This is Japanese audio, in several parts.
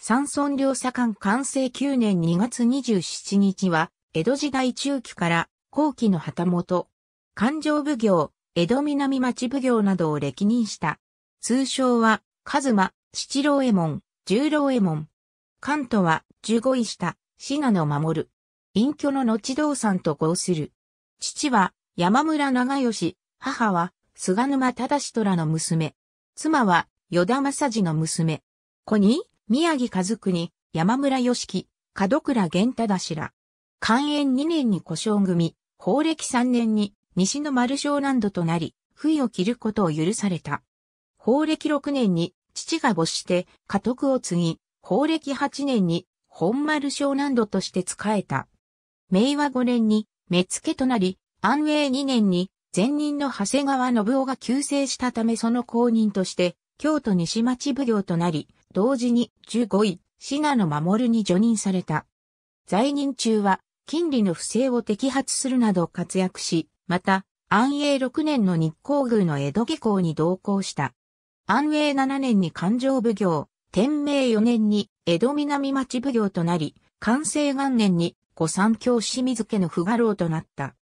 山村両左官完成9年2月27日は、江戸時代中期から後期の旗本、勘定奉行、江戸南町奉行などを歴任した。通称は、カズマ、七郎衛門、十郎衛門。関東は、十五位下、信濃守る。隠居の後道さんと合する。父は、山村長吉、母は、菅沼忠虎の娘。妻は、与田正治の娘。子に、宮城和国、山村義樹、門倉玄忠氏ら。寛延2年に故障組、法暦3年に西の丸小難度となり、冬を切ることを許された。法暦6年に父が没して家督を継ぎ、法暦8年に本丸小難度として仕えた。明和5年に目付となり、安永2年に前任の長谷川信夫が急成したためその後任として、京都西町奉行となり、同時に15位、信濃守に除任された。在任中は、金利の不正を摘発するなど活躍し、また、安永6年の日光宮の江戸下校に同行した。安永7年に環状奉行、天明4年に江戸南町奉行となり、完成元年に御三教清水家の不画廊となった。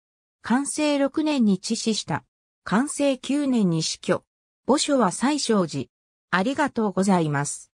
完成6年に致死した。完成9年に死去。墓所は最小寺。ありがとうございます。